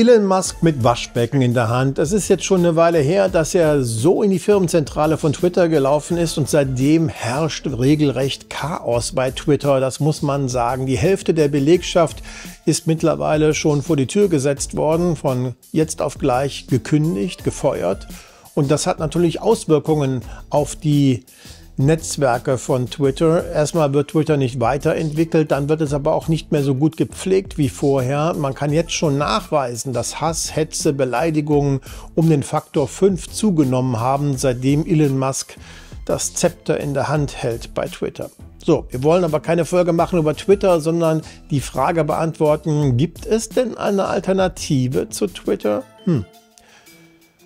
Elon Musk mit Waschbecken in der Hand. Es ist jetzt schon eine Weile her, dass er so in die Firmenzentrale von Twitter gelaufen ist und seitdem herrscht regelrecht Chaos bei Twitter. Das muss man sagen. Die Hälfte der Belegschaft ist mittlerweile schon vor die Tür gesetzt worden, von jetzt auf gleich gekündigt, gefeuert. Und das hat natürlich Auswirkungen auf die Netzwerke von Twitter. Erstmal wird Twitter nicht weiterentwickelt, dann wird es aber auch nicht mehr so gut gepflegt wie vorher. Man kann jetzt schon nachweisen, dass Hass, Hetze, Beleidigungen um den Faktor 5 zugenommen haben, seitdem Elon Musk das Zepter in der Hand hält bei Twitter. So, wir wollen aber keine Folge machen über Twitter, sondern die Frage beantworten, gibt es denn eine Alternative zu Twitter? Hm,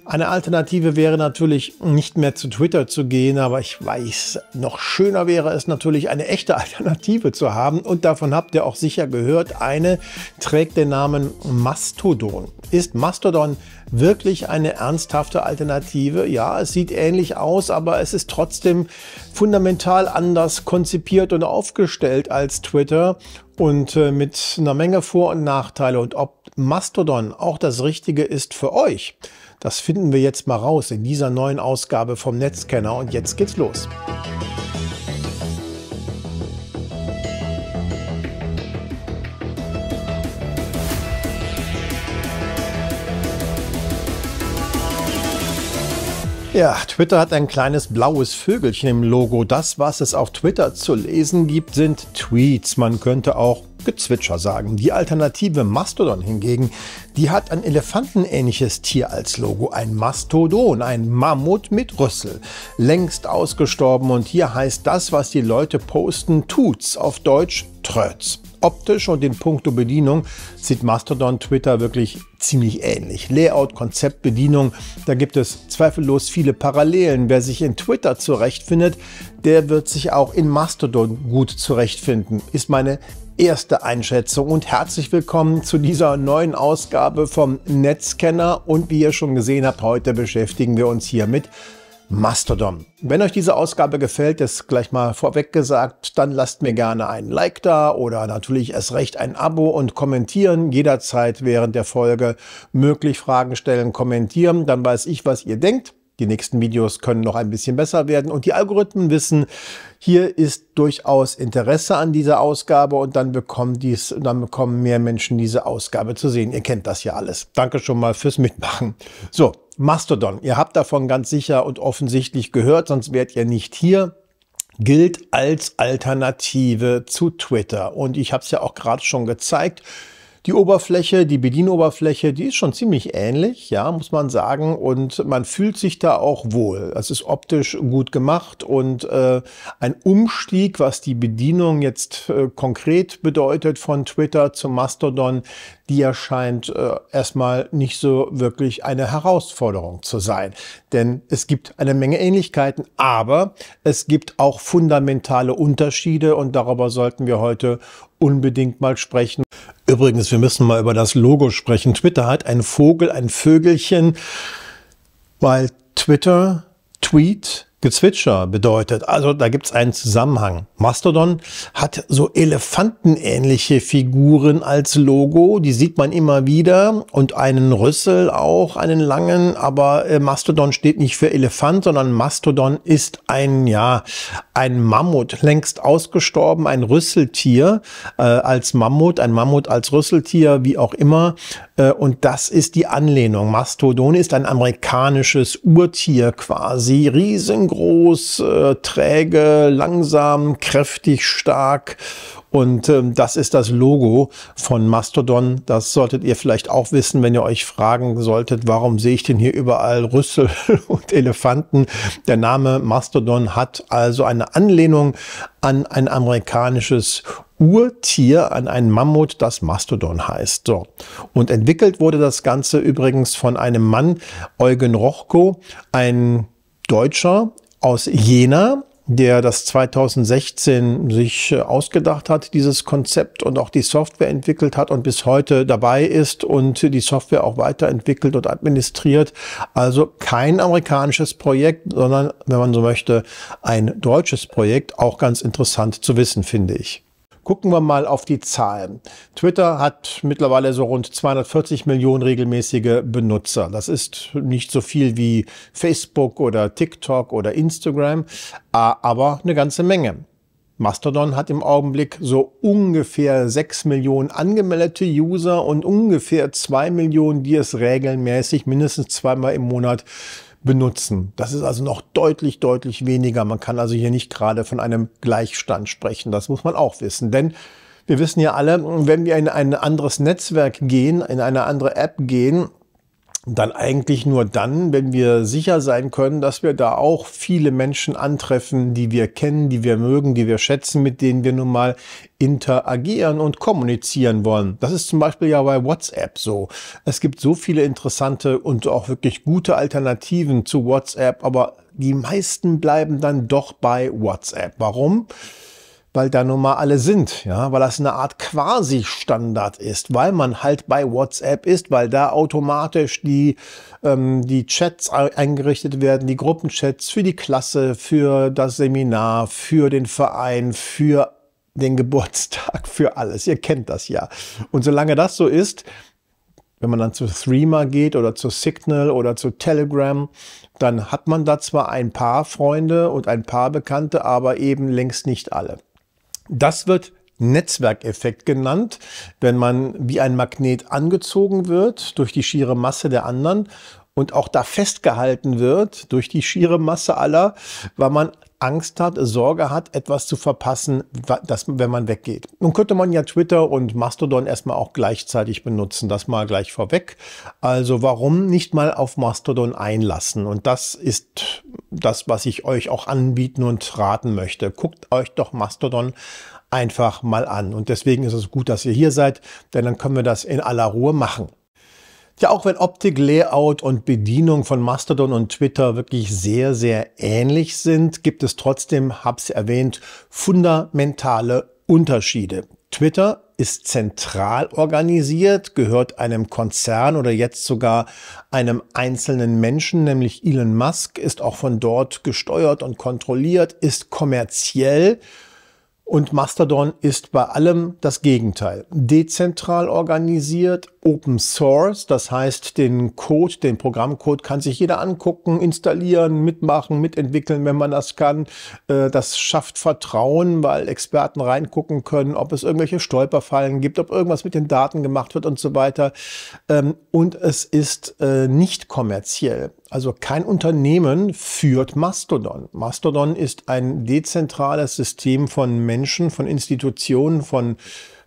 eine Alternative wäre natürlich nicht mehr zu Twitter zu gehen, aber ich weiß, noch schöner wäre es natürlich, eine echte Alternative zu haben. Und davon habt ihr auch sicher gehört, eine trägt den Namen Mastodon. Ist Mastodon wirklich eine ernsthafte Alternative? Ja, es sieht ähnlich aus, aber es ist trotzdem fundamental anders konzipiert und aufgestellt als Twitter und äh, mit einer Menge Vor- und Nachteile. Und ob Mastodon auch das Richtige ist für euch, das finden wir jetzt mal raus in dieser neuen Ausgabe vom Netzscanner und jetzt geht's los. Ja, Twitter hat ein kleines blaues Vögelchen im Logo. Das, was es auf Twitter zu lesen gibt, sind Tweets. Man könnte auch Gezwitscher sagen. Die Alternative Mastodon hingegen, die hat ein elefantenähnliches Tier als Logo. Ein Mastodon, ein Mammut mit Rüssel. Längst ausgestorben und hier heißt das, was die Leute posten, tut's. Auf Deutsch Trötz. Optisch und in puncto Bedienung sieht Mastodon Twitter wirklich ziemlich ähnlich. Layout, Konzept, Bedienung, da gibt es zweifellos viele Parallelen. Wer sich in Twitter zurechtfindet, der wird sich auch in Mastodon gut zurechtfinden, ist meine erste Einschätzung und herzlich willkommen zu dieser neuen Ausgabe vom Netzscanner und wie ihr schon gesehen habt, heute beschäftigen wir uns hier mit Mastodon. Wenn euch diese Ausgabe gefällt, das gleich mal vorweg gesagt, dann lasst mir gerne einen Like da oder natürlich erst recht ein Abo und kommentieren jederzeit während der Folge möglich Fragen stellen, kommentieren, dann weiß ich, was ihr denkt die nächsten Videos können noch ein bisschen besser werden und die Algorithmen wissen, hier ist durchaus Interesse an dieser Ausgabe und dann bekommen, dies, dann bekommen mehr Menschen diese Ausgabe zu sehen. Ihr kennt das ja alles. Danke schon mal fürs Mitmachen. So, Mastodon. Ihr habt davon ganz sicher und offensichtlich gehört, sonst wärt ihr nicht hier gilt als Alternative zu Twitter. Und ich habe es ja auch gerade schon gezeigt. Die Oberfläche, die Bedienoberfläche, die ist schon ziemlich ähnlich, ja, muss man sagen. Und man fühlt sich da auch wohl. Es ist optisch gut gemacht und äh, ein Umstieg, was die Bedienung jetzt äh, konkret bedeutet von Twitter zum Mastodon, die erscheint äh, erstmal nicht so wirklich eine Herausforderung zu sein. Denn es gibt eine Menge Ähnlichkeiten, aber es gibt auch fundamentale Unterschiede und darüber sollten wir heute unbedingt mal sprechen. Übrigens, wir müssen mal über das Logo sprechen. Twitter hat einen Vogel, ein Vögelchen, weil Twitter, Tweet, Gezwitscher bedeutet. Also da gibt es einen Zusammenhang. Mastodon hat so elefantenähnliche Figuren als Logo, die sieht man immer wieder und einen Rüssel auch, einen langen, aber äh, Mastodon steht nicht für Elefant, sondern Mastodon ist ein, ja, ein Mammut, längst ausgestorben, ein Rüsseltier äh, als Mammut, ein Mammut als Rüsseltier, wie auch immer. Äh, und das ist die Anlehnung. Mastodon ist ein amerikanisches Urtier quasi, riesengroß groß, äh, träge, langsam, kräftig, stark. Und ähm, das ist das Logo von Mastodon. Das solltet ihr vielleicht auch wissen, wenn ihr euch fragen solltet, warum sehe ich denn hier überall Rüssel und Elefanten? Der Name Mastodon hat also eine Anlehnung an ein amerikanisches Urtier, an einen Mammut, das Mastodon heißt. So. Und entwickelt wurde das Ganze übrigens von einem Mann, Eugen Rochko, ein Deutscher, aus Jena, der das 2016 sich ausgedacht hat, dieses Konzept und auch die Software entwickelt hat und bis heute dabei ist und die Software auch weiterentwickelt und administriert. Also kein amerikanisches Projekt, sondern, wenn man so möchte, ein deutsches Projekt. Auch ganz interessant zu wissen, finde ich. Gucken wir mal auf die Zahlen. Twitter hat mittlerweile so rund 240 Millionen regelmäßige Benutzer. Das ist nicht so viel wie Facebook oder TikTok oder Instagram, aber eine ganze Menge. Mastodon hat im Augenblick so ungefähr 6 Millionen angemeldete User und ungefähr 2 Millionen, die es regelmäßig mindestens zweimal im Monat benutzen. Das ist also noch deutlich, deutlich weniger. Man kann also hier nicht gerade von einem Gleichstand sprechen. Das muss man auch wissen. Denn wir wissen ja alle, wenn wir in ein anderes Netzwerk gehen, in eine andere App gehen, dann eigentlich nur dann, wenn wir sicher sein können, dass wir da auch viele Menschen antreffen, die wir kennen, die wir mögen, die wir schätzen, mit denen wir nun mal interagieren und kommunizieren wollen. Das ist zum Beispiel ja bei WhatsApp so. Es gibt so viele interessante und auch wirklich gute Alternativen zu WhatsApp, aber die meisten bleiben dann doch bei WhatsApp. Warum? weil da nun mal alle sind, ja, weil das eine Art Quasi-Standard ist, weil man halt bei WhatsApp ist, weil da automatisch die, ähm, die Chats eingerichtet werden, die Gruppenchats für die Klasse, für das Seminar, für den Verein, für den Geburtstag, für alles. Ihr kennt das ja. Und solange das so ist, wenn man dann zu Threema geht oder zu Signal oder zu Telegram, dann hat man da zwar ein paar Freunde und ein paar Bekannte, aber eben längst nicht alle. Das wird Netzwerkeffekt genannt, wenn man wie ein Magnet angezogen wird durch die schiere Masse der anderen und auch da festgehalten wird durch die schiere Masse aller, weil man Angst hat, Sorge hat, etwas zu verpassen, das, wenn man weggeht. Nun könnte man ja Twitter und Mastodon erstmal auch gleichzeitig benutzen, das mal gleich vorweg. Also warum nicht mal auf Mastodon einlassen? Und das ist das, was ich euch auch anbieten und raten möchte. Guckt euch doch Mastodon einfach mal an. Und deswegen ist es gut, dass ihr hier seid, denn dann können wir das in aller Ruhe machen. Ja, auch wenn Optik, Layout und Bedienung von Mastodon und Twitter wirklich sehr, sehr ähnlich sind, gibt es trotzdem, hab's erwähnt, fundamentale Unterschiede. Twitter ist zentral organisiert, gehört einem Konzern oder jetzt sogar einem einzelnen Menschen, nämlich Elon Musk, ist auch von dort gesteuert und kontrolliert, ist kommerziell und Mastodon ist bei allem das Gegenteil. Dezentral organisiert, Open Source. Das heißt, den Code, den Programmcode kann sich jeder angucken, installieren, mitmachen, mitentwickeln, wenn man das kann. Äh, das schafft Vertrauen, weil Experten reingucken können, ob es irgendwelche Stolperfallen gibt, ob irgendwas mit den Daten gemacht wird und so weiter. Ähm, und es ist äh, nicht kommerziell. Also kein Unternehmen führt Mastodon. Mastodon ist ein dezentrales System von Menschen, von Institutionen, von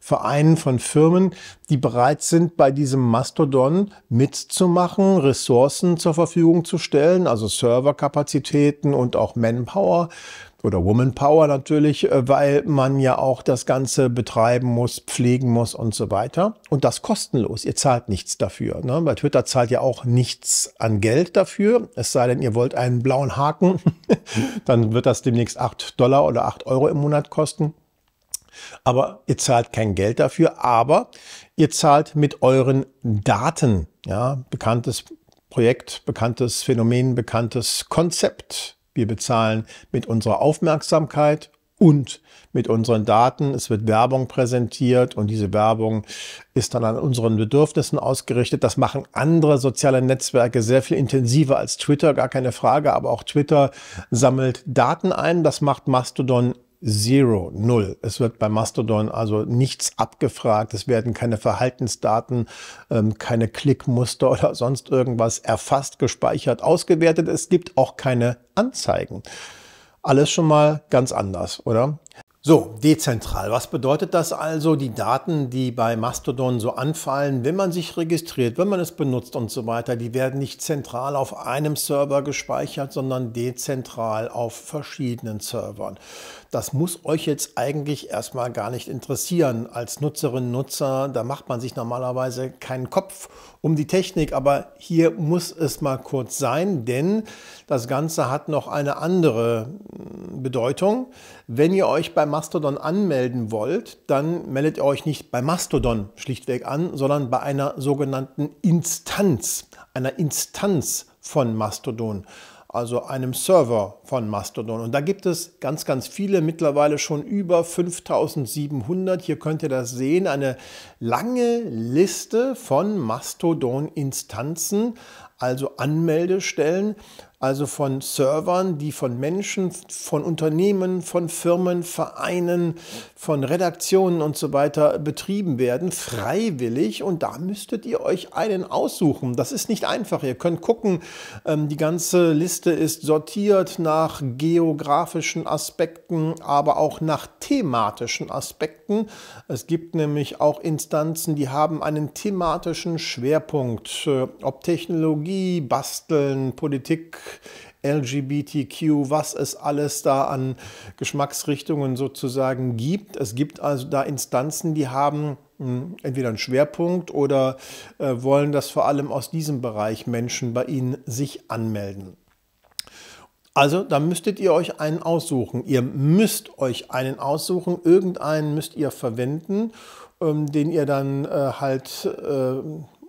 Vereinen, von Firmen, die bereit sind, bei diesem Mastodon mitzumachen, Ressourcen zur Verfügung zu stellen, also Serverkapazitäten und auch Manpower oder Womanpower natürlich, äh, weil man ja auch das Ganze betreiben muss, pflegen muss und so weiter. Und das kostenlos. Ihr zahlt nichts dafür. Ne? Bei Twitter zahlt ja auch nichts an Geld dafür. Es sei denn, ihr wollt einen blauen Haken, dann wird das demnächst 8 Dollar oder 8 Euro im Monat kosten. Aber ihr zahlt kein Geld dafür, aber ihr zahlt mit euren Daten. Ja, bekanntes Projekt, bekanntes Phänomen, bekanntes Konzept. Wir bezahlen mit unserer Aufmerksamkeit und mit unseren Daten. Es wird Werbung präsentiert und diese Werbung ist dann an unseren Bedürfnissen ausgerichtet. Das machen andere soziale Netzwerke sehr viel intensiver als Twitter, gar keine Frage. Aber auch Twitter sammelt Daten ein. Das macht Mastodon Zero, null. Es wird bei Mastodon also nichts abgefragt. Es werden keine Verhaltensdaten, ähm, keine Klickmuster oder sonst irgendwas erfasst, gespeichert, ausgewertet. Es gibt auch keine Anzeigen. Alles schon mal ganz anders, oder? So, dezentral. Was bedeutet das also? Die Daten, die bei Mastodon so anfallen, wenn man sich registriert, wenn man es benutzt und so weiter, die werden nicht zentral auf einem Server gespeichert, sondern dezentral auf verschiedenen Servern. Das muss euch jetzt eigentlich erstmal gar nicht interessieren. Als Nutzerinnen Nutzer, da macht man sich normalerweise keinen Kopf um die Technik, aber hier muss es mal kurz sein, denn das Ganze hat noch eine andere hm, Bedeutung. Wenn ihr euch bei Mastodon anmelden wollt, dann meldet ihr euch nicht bei Mastodon schlichtweg an, sondern bei einer sogenannten Instanz, einer Instanz von Mastodon also einem Server von Mastodon. Und da gibt es ganz, ganz viele, mittlerweile schon über 5700. Hier könnt ihr das sehen, eine lange Liste von Mastodon-Instanzen, also Anmeldestellen, also von Servern, die von Menschen, von Unternehmen, von Firmen, Vereinen, von Redaktionen und so weiter betrieben werden, freiwillig. Und da müsstet ihr euch einen aussuchen. Das ist nicht einfach. Ihr könnt gucken, ähm, die ganze Liste ist sortiert nach geografischen Aspekten, aber auch nach thematischen Aspekten. Es gibt nämlich auch Instanzen, die haben einen thematischen Schwerpunkt, äh, ob Technologie, Basteln, Politik, LGBTQ, was es alles da an Geschmacksrichtungen sozusagen gibt. Es gibt also da Instanzen, die haben hm, entweder einen Schwerpunkt oder äh, wollen, dass vor allem aus diesem Bereich Menschen bei ihnen sich anmelden. Also, da müsstet ihr euch einen aussuchen. Ihr müsst euch einen aussuchen, irgendeinen müsst ihr verwenden, ähm, den ihr dann äh, halt äh,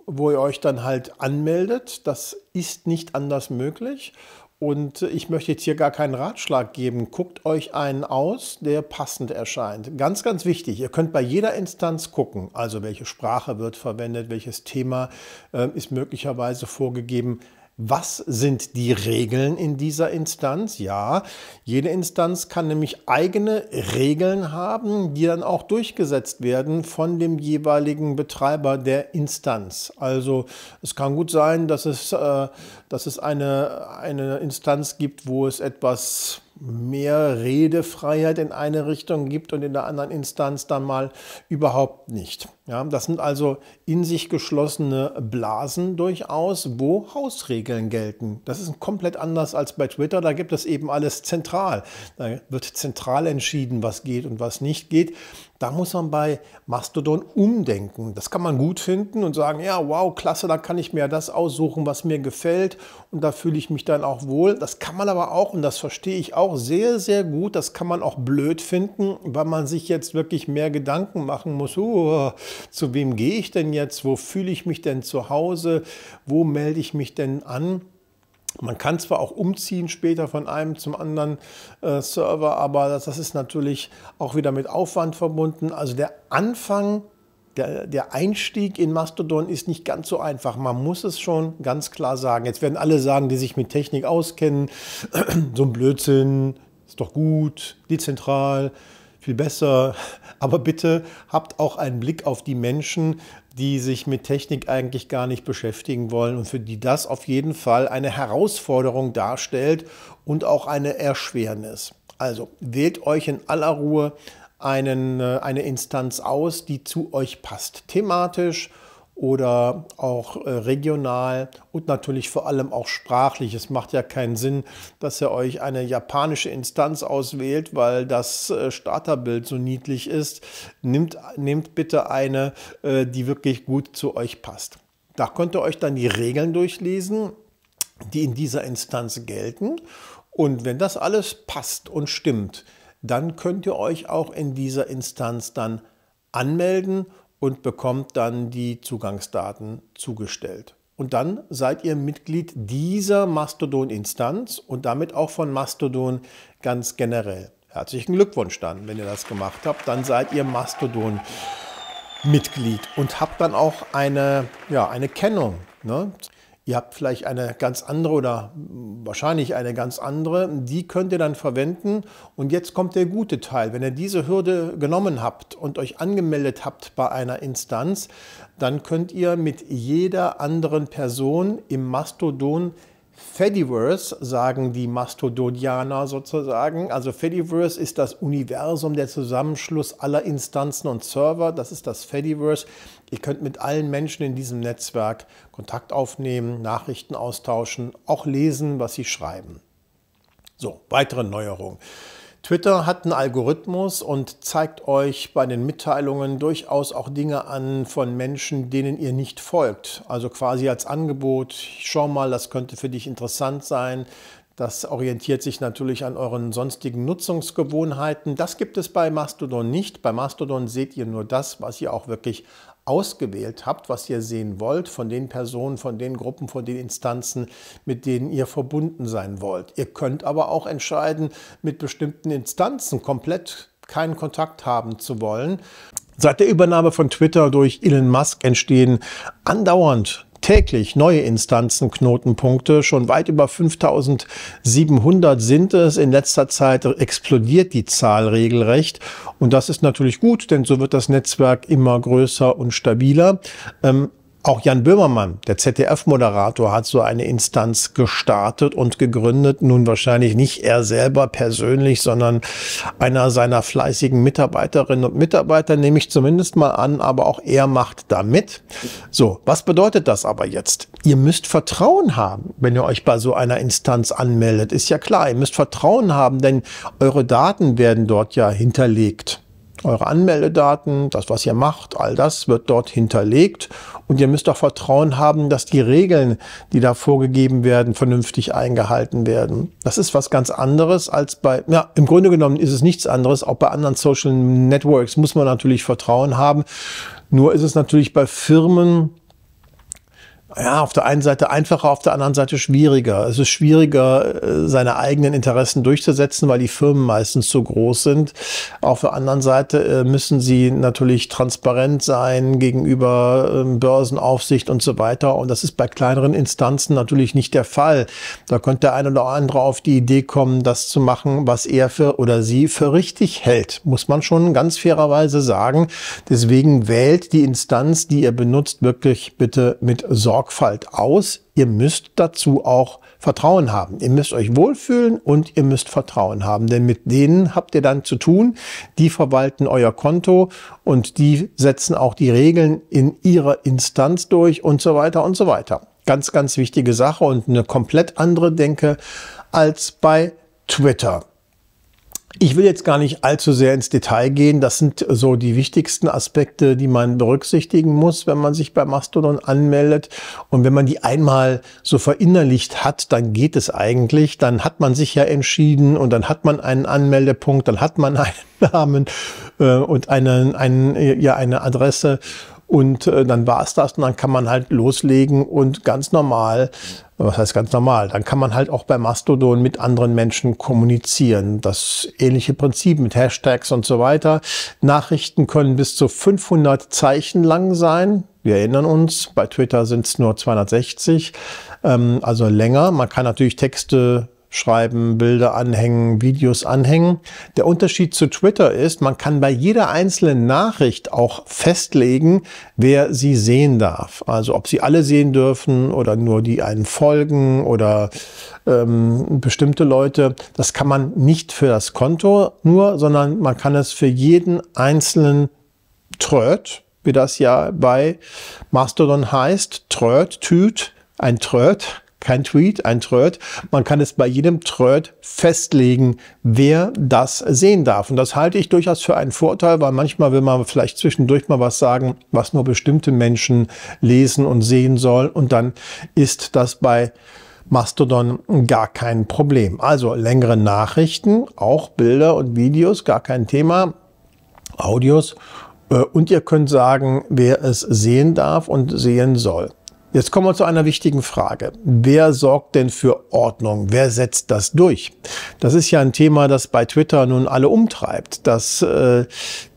wo ihr euch dann halt anmeldet. Das ist nicht anders möglich. Und ich möchte jetzt hier gar keinen Ratschlag geben. Guckt euch einen aus, der passend erscheint. Ganz, ganz wichtig, ihr könnt bei jeder Instanz gucken, also welche Sprache wird verwendet, welches Thema äh, ist möglicherweise vorgegeben. Was sind die Regeln in dieser Instanz? Ja, jede Instanz kann nämlich eigene Regeln haben, die dann auch durchgesetzt werden von dem jeweiligen Betreiber der Instanz. Also es kann gut sein, dass es, äh, dass es eine, eine Instanz gibt, wo es etwas mehr Redefreiheit in eine Richtung gibt und in der anderen Instanz dann mal überhaupt nicht. Ja, das sind also in sich geschlossene Blasen durchaus, wo Hausregeln gelten. Das ist komplett anders als bei Twitter. Da gibt es eben alles zentral. Da wird zentral entschieden, was geht und was nicht geht. Da muss man bei Mastodon umdenken. Das kann man gut finden und sagen, ja, wow, klasse, da kann ich mir das aussuchen, was mir gefällt und da fühle ich mich dann auch wohl. Das kann man aber auch, und das verstehe ich auch sehr, sehr gut, das kann man auch blöd finden, weil man sich jetzt wirklich mehr Gedanken machen muss, oh, zu wem gehe ich denn jetzt, wo fühle ich mich denn zu Hause, wo melde ich mich denn an? Man kann zwar auch umziehen später von einem zum anderen äh, Server, aber das, das, ist natürlich auch wieder mit Aufwand verbunden. Also der Anfang, der, der Einstieg in Mastodon ist nicht ganz so einfach. Man muss es schon ganz klar sagen. Jetzt werden alle sagen, die sich mit Technik auskennen, so ein Blödsinn, ist doch gut, dezentral viel besser. Aber bitte habt auch einen Blick auf die Menschen, die sich mit Technik eigentlich gar nicht beschäftigen wollen und für die das auf jeden Fall eine Herausforderung darstellt und auch eine Erschwernis. Also wählt euch in aller Ruhe einen, äh, eine Instanz aus, die zu euch passt, thematisch oder auch äh, regional und natürlich vor allem auch sprachlich. Es macht ja keinen Sinn, dass ihr euch eine japanische Instanz auswählt, weil das äh, Starterbild so niedlich ist. Nehmt, nehmt bitte eine, äh, die wirklich gut zu euch passt. Da könnt ihr euch dann die Regeln durchlesen, die in dieser Instanz gelten. Und wenn das alles passt und stimmt, dann könnt ihr euch auch in dieser Instanz dann anmelden und bekommt dann die Zugangsdaten zugestellt. Und dann seid ihr Mitglied dieser Mastodon-Instanz und damit auch von Mastodon ganz generell. Herzlichen Glückwunsch dann, wenn ihr das gemacht habt. Dann seid ihr Mastodon-Mitglied und habt dann auch eine, ja, eine Kennung. Ne? Ihr habt vielleicht eine ganz andere oder wahrscheinlich eine ganz andere. Die könnt ihr dann verwenden. Und jetzt kommt der gute Teil. Wenn ihr diese Hürde genommen habt und euch angemeldet habt bei einer Instanz, dann könnt ihr mit jeder anderen Person im Mastodon Fediverse, sagen die Mastododianer sozusagen. Also Fediverse ist das Universum der Zusammenschluss aller Instanzen und Server. Das ist das Fediverse. Ihr könnt mit allen Menschen in diesem Netzwerk Kontakt aufnehmen, Nachrichten austauschen, auch lesen, was sie schreiben. So, weitere Neuerungen. Twitter hat einen Algorithmus und zeigt euch bei den Mitteilungen durchaus auch Dinge an von Menschen, denen ihr nicht folgt. Also quasi als Angebot, schau mal, das könnte für dich interessant sein. Das orientiert sich natürlich an euren sonstigen Nutzungsgewohnheiten. Das gibt es bei Mastodon nicht. Bei Mastodon seht ihr nur das, was ihr auch wirklich ausgewählt habt, was ihr sehen wollt, von den Personen, von den Gruppen, von den Instanzen, mit denen ihr verbunden sein wollt. Ihr könnt aber auch entscheiden, mit bestimmten Instanzen komplett keinen Kontakt haben zu wollen. Seit der Übernahme von Twitter durch Elon Musk entstehen andauernd täglich neue Instanzenknotenpunkte. Schon weit über 5700 sind es. In letzter Zeit explodiert die Zahl regelrecht. Und das ist natürlich gut, denn so wird das Netzwerk immer größer und stabiler. Ähm, auch Jan Böhmermann, der ZDF-Moderator, hat so eine Instanz gestartet und gegründet. Nun wahrscheinlich nicht er selber persönlich, sondern einer seiner fleißigen Mitarbeiterinnen und Mitarbeiter, nehme ich zumindest mal an, aber auch er macht da mit. So, was bedeutet das aber jetzt? Ihr müsst Vertrauen haben, wenn ihr euch bei so einer Instanz anmeldet. Ist ja klar, ihr müsst Vertrauen haben, denn eure Daten werden dort ja hinterlegt. Eure Anmeldedaten, das, was ihr macht, all das wird dort hinterlegt. Und ihr müsst auch Vertrauen haben, dass die Regeln, die da vorgegeben werden, vernünftig eingehalten werden. Das ist was ganz anderes als bei, ja, im Grunde genommen ist es nichts anderes. Auch bei anderen Social Networks muss man natürlich Vertrauen haben. Nur ist es natürlich bei Firmen, ja, auf der einen Seite einfacher, auf der anderen Seite schwieriger. Es ist schwieriger, äh, seine eigenen Interessen durchzusetzen, weil die Firmen meistens zu groß sind. Auf der anderen Seite äh, müssen sie natürlich transparent sein gegenüber ähm, Börsenaufsicht und so weiter. Und das ist bei kleineren Instanzen natürlich nicht der Fall. Da könnte der eine oder andere auf die Idee kommen, das zu machen, was er für oder sie für richtig hält. Muss man schon ganz fairerweise sagen. Deswegen wählt die Instanz, die ihr benutzt, wirklich bitte mit Sorge. Sorgfalt aus. Ihr müsst dazu auch Vertrauen haben. Ihr müsst euch wohlfühlen und ihr müsst Vertrauen haben, denn mit denen habt ihr dann zu tun. Die verwalten euer Konto und die setzen auch die Regeln in ihrer Instanz durch und so weiter und so weiter. Ganz, ganz wichtige Sache und eine komplett andere Denke als bei Twitter. Ich will jetzt gar nicht allzu sehr ins Detail gehen. Das sind so die wichtigsten Aspekte, die man berücksichtigen muss, wenn man sich bei Mastodon anmeldet. Und wenn man die einmal so verinnerlicht hat, dann geht es eigentlich. Dann hat man sich ja entschieden und dann hat man einen Anmeldepunkt, dann hat man einen Namen äh, und einen, einen, ja, eine Adresse. Und äh, dann war es das und dann kann man halt loslegen und ganz normal, was heißt ganz normal, dann kann man halt auch bei Mastodon mit anderen Menschen kommunizieren. Das ähnliche Prinzip mit Hashtags und so weiter. Nachrichten können bis zu 500 Zeichen lang sein. Wir erinnern uns, bei Twitter sind es nur 260, ähm, also länger. Man kann natürlich Texte schreiben, Bilder anhängen, Videos anhängen. Der Unterschied zu Twitter ist, man kann bei jeder einzelnen Nachricht auch festlegen, wer sie sehen darf. Also ob sie alle sehen dürfen oder nur die einen folgen oder ähm, bestimmte Leute. Das kann man nicht für das Konto nur, sondern man kann es für jeden einzelnen Tröd, wie das ja bei Mastodon heißt, Tröd, Tüt, ein Tröd, kein Tweet, ein Thread. Man kann es bei jedem Thread festlegen, wer das sehen darf. Und das halte ich durchaus für einen Vorteil, weil manchmal will man vielleicht zwischendurch mal was sagen, was nur bestimmte Menschen lesen und sehen soll. Und dann ist das bei Mastodon gar kein Problem. Also längere Nachrichten, auch Bilder und Videos, gar kein Thema. Audios. Äh, und ihr könnt sagen, wer es sehen darf und sehen soll. Jetzt kommen wir zu einer wichtigen Frage. Wer sorgt denn für Ordnung? Wer setzt das durch? Das ist ja ein Thema, das bei Twitter nun alle umtreibt, dass äh,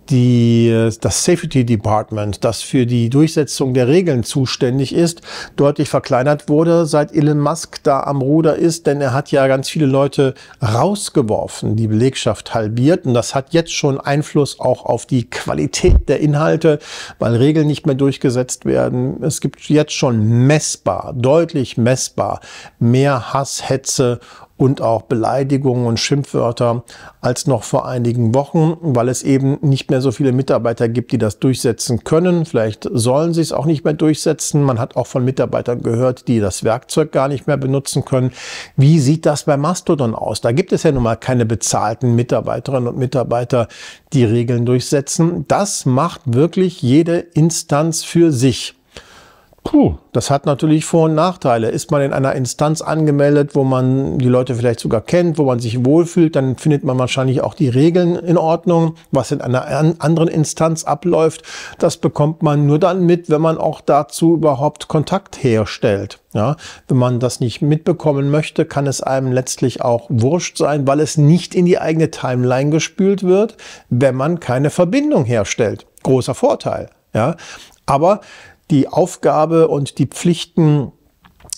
die, das Safety Department, das für die Durchsetzung der Regeln zuständig ist, deutlich verkleinert wurde, seit Elon Musk da am Ruder ist, denn er hat ja ganz viele Leute rausgeworfen, die Belegschaft halbiert und das hat jetzt schon Einfluss auch auf die Qualität der Inhalte, weil Regeln nicht mehr durchgesetzt werden. Es gibt jetzt schon messbar, deutlich messbar mehr Hass, Hetze und auch Beleidigungen und Schimpfwörter als noch vor einigen Wochen, weil es eben nicht mehr so viele Mitarbeiter gibt, die das durchsetzen können. Vielleicht sollen sie es auch nicht mehr durchsetzen. Man hat auch von Mitarbeitern gehört, die das Werkzeug gar nicht mehr benutzen können. Wie sieht das bei Mastodon aus? Da gibt es ja nun mal keine bezahlten Mitarbeiterinnen und Mitarbeiter, die Regeln durchsetzen. Das macht wirklich jede Instanz für sich. Puh, das hat natürlich Vor- und Nachteile. Ist man in einer Instanz angemeldet, wo man die Leute vielleicht sogar kennt, wo man sich wohlfühlt, dann findet man wahrscheinlich auch die Regeln in Ordnung. Was in einer anderen Instanz abläuft, das bekommt man nur dann mit, wenn man auch dazu überhaupt Kontakt herstellt. Ja, wenn man das nicht mitbekommen möchte, kann es einem letztlich auch wurscht sein, weil es nicht in die eigene Timeline gespült wird, wenn man keine Verbindung herstellt. Großer Vorteil. Ja, aber die Aufgabe und die Pflichten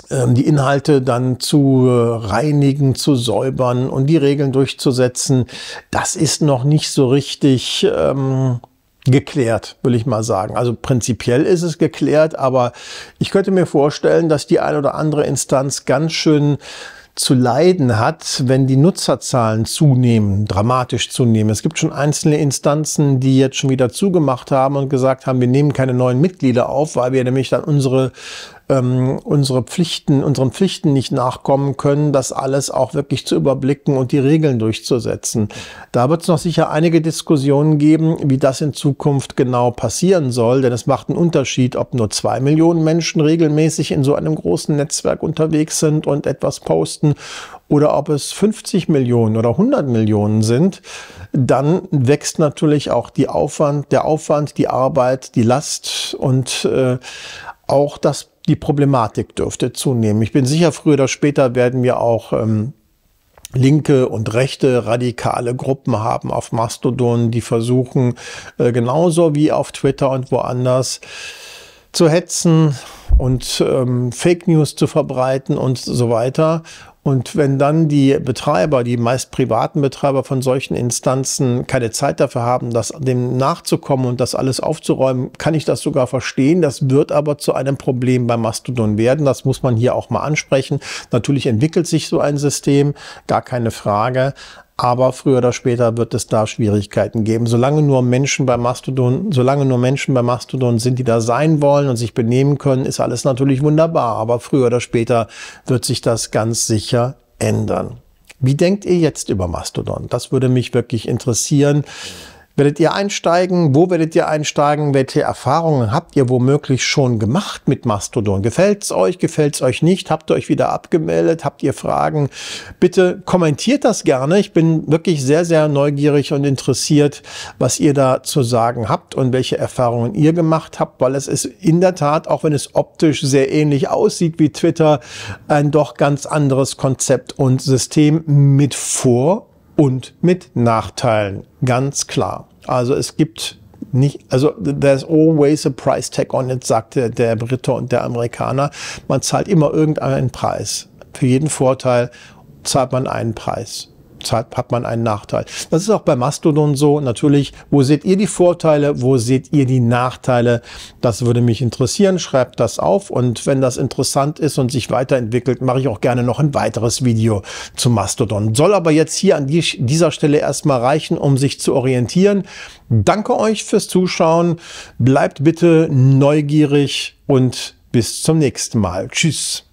ähm, die Inhalte dann zu äh, reinigen, zu säubern und die Regeln durchzusetzen, das ist noch nicht so richtig ähm, geklärt, will ich mal sagen. Also prinzipiell ist es geklärt, aber ich könnte mir vorstellen, dass die ein oder andere Instanz ganz schön zu leiden hat, wenn die Nutzerzahlen zunehmen, dramatisch zunehmen. Es gibt schon einzelne Instanzen, die jetzt schon wieder zugemacht haben und gesagt haben, wir nehmen keine neuen Mitglieder auf, weil wir nämlich dann unsere ähm, unsere Pflichten, unseren Pflichten nicht nachkommen können, das alles auch wirklich zu überblicken und die Regeln durchzusetzen. Da wird es noch sicher einige Diskussionen geben, wie das in Zukunft genau passieren soll, denn es macht einen Unterschied, ob nur zwei Millionen Menschen regelmäßig in so einem großen Netzwerk unterwegs sind und etwas posten oder ob es 50 Millionen oder 100 Millionen sind, dann wächst natürlich auch die Aufwand, der Aufwand, die Arbeit, die Last und äh, auch das die Problematik dürfte zunehmen. Ich bin sicher, früher oder später werden wir auch ähm, linke und rechte radikale Gruppen haben auf Mastodon, die versuchen, äh, genauso wie auf Twitter und woanders zu hetzen und ähm, Fake News zu verbreiten und so weiter. Und wenn dann die Betreiber, die meist privaten Betreiber von solchen Instanzen keine Zeit dafür haben, das dem nachzukommen und das alles aufzuräumen, kann ich das sogar verstehen. Das wird aber zu einem Problem bei Mastodon werden. Das muss man hier auch mal ansprechen. Natürlich entwickelt sich so ein System, gar keine Frage. Aber früher oder später wird es da Schwierigkeiten geben. Solange nur Menschen bei Mastodon, solange nur Menschen bei Mastodon sind, die da sein wollen und sich benehmen können, ist alles natürlich wunderbar. Aber früher oder später wird sich das ganz sicher ändern. Wie denkt ihr jetzt über Mastodon? Das würde mich wirklich interessieren. Werdet ihr einsteigen? Wo werdet ihr einsteigen? Welche Erfahrungen habt ihr womöglich schon gemacht mit Mastodon? Gefällt's euch? Gefällt's euch nicht? Habt ihr euch wieder abgemeldet? Habt ihr Fragen? Bitte kommentiert das gerne. Ich bin wirklich sehr, sehr neugierig und interessiert, was ihr da zu sagen habt und welche Erfahrungen ihr gemacht habt, weil es ist in der Tat, auch wenn es optisch sehr ähnlich aussieht wie Twitter, ein doch ganz anderes Konzept und System mit Vor- und mit Nachteilen. Ganz klar. Also es gibt nicht, also there's always a price tag on it, sagte der Brite und der Amerikaner. Man zahlt immer irgendeinen Preis. Für jeden Vorteil zahlt man einen Preis hat, man einen Nachteil. Das ist auch bei Mastodon so. Natürlich, wo seht ihr die Vorteile, wo seht ihr die Nachteile? Das würde mich interessieren. Schreibt das auf und wenn das interessant ist und sich weiterentwickelt, mache ich auch gerne noch ein weiteres Video zu Mastodon. Soll aber jetzt hier an dieser Stelle erstmal reichen, um sich zu orientieren. Danke euch fürs Zuschauen. Bleibt bitte neugierig und bis zum nächsten Mal. Tschüss.